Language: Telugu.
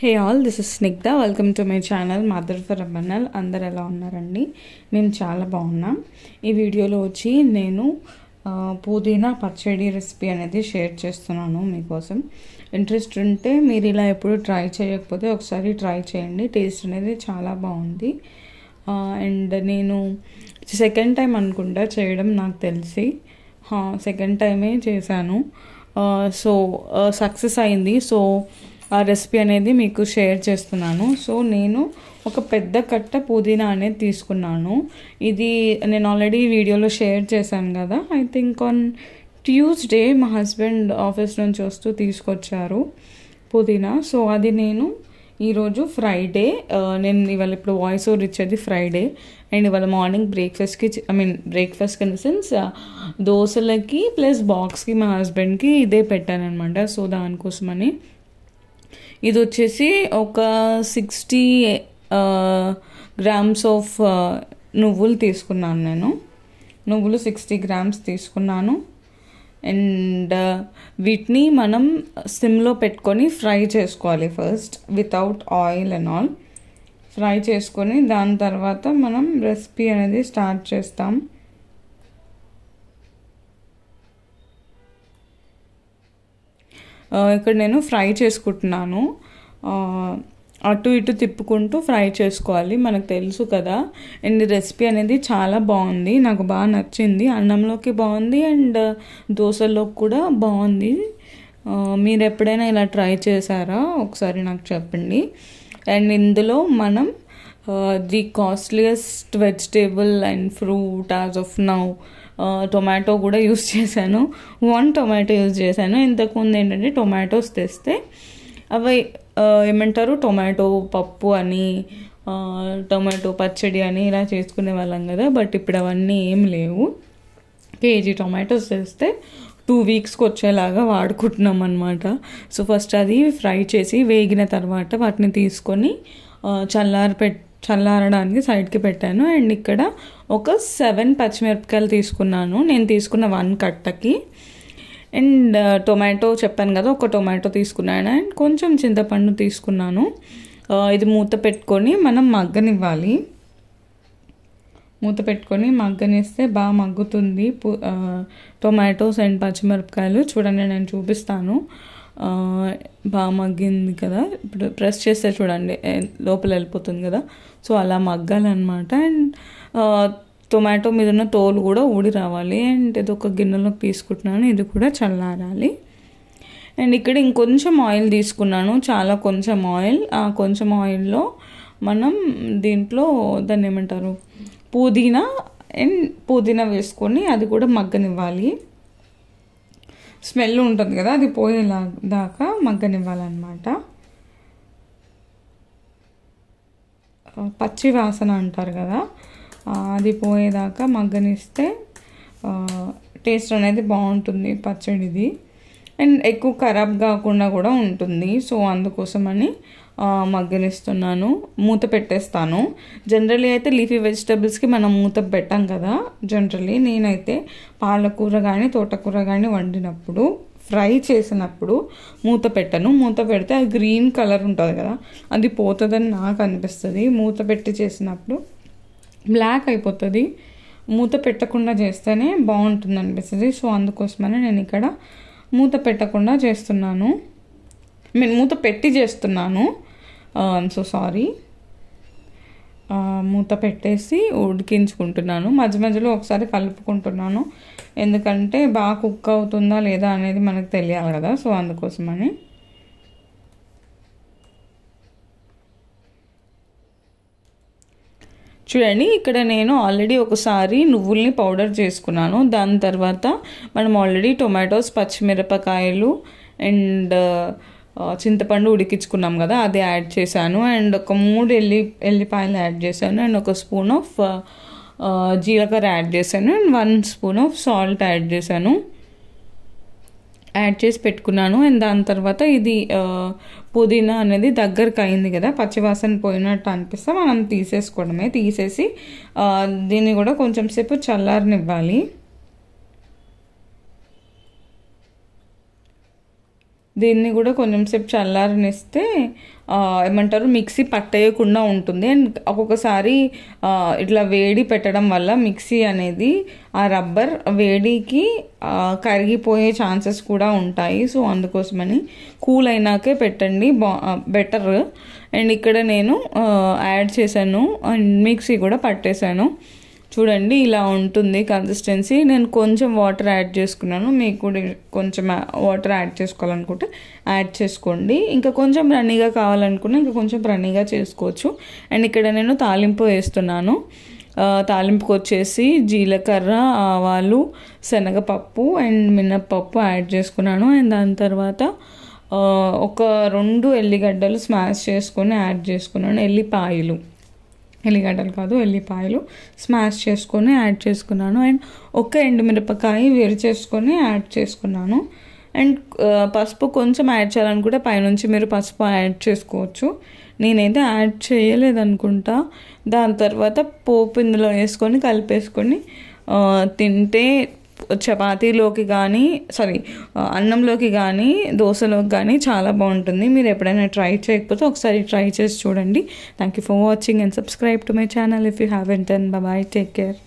hey all this is Snigdha welcome to my channel mother for అబనల్ అందరు ఎలా ఉన్నారండి మేము చాలా బాగున్నాం ఈ వీడియోలో వచ్చి నేను పుదీనా పచ్చడి రెసిపీ అనేది షేర్ చేస్తున్నాను మీకోసం ఇంట్రెస్ట్ ఉంటే మీరు ఇలా ఎప్పుడు ట్రై చేయకపోతే ఒకసారి ట్రై చేయండి టేస్ట్ అనేది చాలా బాగుంది అండ్ నేను సెకండ్ టైం అనుకుంటా చేయడం నాకు తెలిసి సెకండ్ టైమే చేశాను సో సక్సెస్ అయింది సో ఆ రెసిపీ అనేది మీకు షేర్ చేస్తున్నాను సో నేను ఒక పెద్ద కట్ట పుదీనా అనేది తీసుకున్నాను ఇది నేను ఆల్రెడీ వీడియోలో షేర్ చేశాను కదా ఐ థింక్ ఆన్ ట్యూస్డే మా హస్బెండ్ ఆఫీస్ నుంచి వస్తూ తీసుకొచ్చారు పుదీనా సో అది నేను ఈరోజు ఫ్రైడే నేను ఇవాళ ఇప్పుడు వాయిస్ ఓవర్ ఇచ్చేది ఫ్రైడే అండ్ ఇవాళ మార్నింగ్ బ్రేక్ఫాస్ట్కి I mean breakfast in the sense దోశలకి ప్లస్ బాక్స్కి మా హస్బెండ్కి ఇదే పెట్టాను అనమాట సో దానికోసమని ఇది వచ్చేసి ఒక సిక్స్టీ గ్రామ్స్ ఆఫ్ నువ్వులు తీసుకున్నాను నేను నువ్వులు సిక్స్టీ గ్రామ్స్ తీసుకున్నాను అండ్ వీటిని మనం సిమ్లో పెట్టుకొని ఫ్రై చేసుకోవాలి first without oil and all fry చేసుకొని దాని తర్వాత మనం రెసిపీ అనేది స్టార్ట్ చేస్తాం ఇక్కడ నేను ఫ్రై చేసుకుంటున్నాను అటు ఇటు తిప్పుకుంటూ ఫ్రై చేసుకోవాలి మనకు తెలుసు కదా అండ్ రెసిపీ అనేది చాలా బాగుంది నాకు బాగా నచ్చింది అన్నంలోకి బాగుంది అండ్ దోశలోకి కూడా బాగుంది మీరు ఎప్పుడైనా ఇలా ట్రై చేశారా ఒకసారి నాకు చెప్పండి అండ్ ఇందులో మనం the costliest vegetable and fruit as of now tomato కూడా యూస్ చేశాను వన్ టొమాటో యూస్ చేశాను ఇంతకుముందు ఏంటంటే టొమాటోస్ తెస్తే అవి ఏమంటారు టొమాటో పప్పు అని టొమాటో పచ్చడి అని ఇలా చేసుకునే వాళ్ళం కదా బట్ ఇప్పుడు అవన్నీ ఏం లేవు కేజీ టొమాటోస్ తెస్తే టూ వీక్స్కి వచ్చేలాగా వాడుకుంటున్నాం అనమాట సో ఫస్ట్ అది ఫ్రై చేసి వేగిన తర్వాత వాటిని తీసుకొని చల్లారి పెట్ చల్లారడానికి సైడ్కి పెట్టాను అండ్ ఇక్కడ ఒక సెవెన్ పచ్చిమిరపకాయలు తీసుకున్నాను నేను తీసుకున్న వన్ కట్టకి అండ్ టొమాటో చెప్పాను కదా ఒక టొమాటో తీసుకున్నాను అండ్ కొంచెం చింతపండు తీసుకున్నాను ఇది మూత పెట్టుకొని మనం మగ్గనివ్వాలి మూత పెట్టుకొని మగ్గనిస్తే బాగా మగ్గుతుంది టొమాటోస్ అండ్ పచ్చిమిరపకాయలు చూడండి నేను చూపిస్తాను బాగా మగ్గింది కదా ఇప్పుడు ప్రెస్ చేస్తే చూడండి లోపల వెళ్ళిపోతుంది కదా సో అలా మగ్గాలన్నమాట అండ్ టొమాటో మీద ఉన్న తోలు కూడా ఊడి రావాలి అండ్ ఇది ఒక గిన్నెలోకి తీసుకుంటున్నాను ఇది కూడా చల్లారాలి అండ్ ఇక్కడ ఇంకొంచెం ఆయిల్ తీసుకున్నాను చాలా కొంచెం ఆయిల్ ఆ కొంచెం ఆయిల్లో మనం దీంట్లో దాన్ని ఏమంటారు పుదీనా అండ్ పుదీనా వేసుకొని అది కూడా మగ్గనివ్వాలి స్మెల్ ఉంటుంది కదా అది పోయేలా దాకా మగ్గనివ్వాలన్నమాట పచ్చి వాసన అంటారు కదా అది పోయేదాకా మగ్గనిస్తే టేస్ట్ అనేది బాగుంటుంది పచ్చడిది అండ్ ఎక్కువ ఖరాబ్ కాకుండా కూడా ఉంటుంది సో అందుకోసమని మగ్గనిస్తున్నాను మూత పెట్టేస్తాను జనరలీ అయితే లీఫీ వెజిటబుల్స్కి మనం మూత పెట్టాం కదా జనరలీ నేనైతే పాలకూర కానీ తోటకూర కానీ వండినప్పుడు ఫ్రై చేసినప్పుడు మూత పెట్టను మూత పెడితే అది గ్రీన్ కలర్ ఉంటుంది కదా అది పోతుందని నాకు అనిపిస్తుంది మూత పెట్టి చేసినప్పుడు బ్లాక్ అయిపోతుంది మూత పెట్టకుండా చేస్తేనే బాగుంటుంది అనిపిస్తుంది సో అందుకోసమని నేను ఇక్కడ మూత పెట్టకుండా చేస్తున్నాను నేను మూత పెట్టి చేస్తున్నాను ఐఎమ్ సో సారీ మూత పెట్టేసి ఉడికించుకుంటున్నాను మధ్య మధ్యలో ఒకసారి కలుపుకుంటున్నాను ఎందుకంటే బాగా కుక్ అవుతుందా లేదా అనేది మనకు తెలియాలి కదా సో అందుకోసమని చూడండి ఇక్కడ నేను ఆల్రెడీ ఒకసారి నువ్వుల్ని పౌడర్ చేసుకున్నాను దాని తర్వాత మనం ఆల్రెడీ టొమాటోస్ పచ్చిమిరపకాయలు అండ్ చింతపండు ఉడికించుకున్నాం కదా అది యాడ్ చేశాను అండ్ ఒక మూడు ఎల్లి ఎల్లిపాయలు యాడ్ చేశాను అండ్ ఒక స్పూన్ ఆఫ్ జీలకర్ర యాడ్ చేశాను and one spoon of salt add చేశాను యాడ్ చేసి పెట్టుకున్నాను అండ్ దాని తర్వాత ఇది పుదీనా అనేది దగ్గరకు అయింది కదా పచ్చివాసన పోయినట్టు అనిపిస్తే మనం తీసేసుకోవడమే తీసేసి దీన్ని కూడా కొంచెం సేపు చల్లారనివ్వాలి దీన్ని కూడా కొంచెం సేపు చల్లారనిస్తే ఏమంటారు మిక్సీ పట్టేయకుండా ఉంటుంది అండ్ ఒక్కొక్కసారి ఇట్లా వేడి పెట్టడం వల్ల మిక్సీ అనేది ఆ రబ్బర్ వేడికి కరిగిపోయే ఛాన్సెస్ కూడా ఉంటాయి సో అందుకోసమని కూల్ అయినాకే పెట్టండి బా బెటర్ అండ్ ఇక్కడ నేను యాడ్ చేశాను అండ్ మిక్సీ కూడా పట్టేశాను చూడండి ఇలా ఉంటుంది కన్సిస్టెన్సీ నేను కొంచెం వాటర్ యాడ్ చేసుకున్నాను మీకు కూడా కొంచెం వాటర్ యాడ్ చేసుకోవాలనుకుంటే యాడ్ చేసుకోండి ఇంకా కొంచెం రన్నీగా కావాలనుకున్నా ఇంకా కొంచెం రన్నీగా చేసుకోవచ్చు అండ్ ఇక్కడ నేను తాలింపు వేస్తున్నాను తాలింపుకి వచ్చేసి జీలకర్ర ఆవాలు శనగపప్పు అండ్ మినప్పప్పు యాడ్ చేసుకున్నాను అండ్ దాని తర్వాత ఒక రెండు ఎల్లిగడ్డలు స్మాష్ చేసుకొని యాడ్ చేసుకున్నాను ఎల్లిపాయలు ఎల్లిగడ్డలు కాదు ఎల్లిపాయలు స్మాష్ చేసుకొని యాడ్ చేసుకున్నాను అండ్ ఒక ఎండుమిరపకాయ వేరు చేసుకొని యాడ్ చేసుకున్నాను అండ్ పసుపు కొంచెం యాడ్ చేయాలనుకుంటే పైనుంచి మీరు పసుపు యాడ్ చేసుకోవచ్చు నేనైతే యాడ్ చేయలేదనుకుంటా దాని తర్వాత పోపు ఇందులో వేసుకొని కలిపేసుకొని తింటే చపాతీలోకి కానీ సారీ అన్నంలోకి కానీ దోశలోకి కానీ చాలా బాగుంటుంది మీరు ఎప్పుడైనా ట్రై చేయకపోతే ఒకసారి ట్రై చేసి చూడండి thank you for watching and subscribe to my channel if you have any then bye take care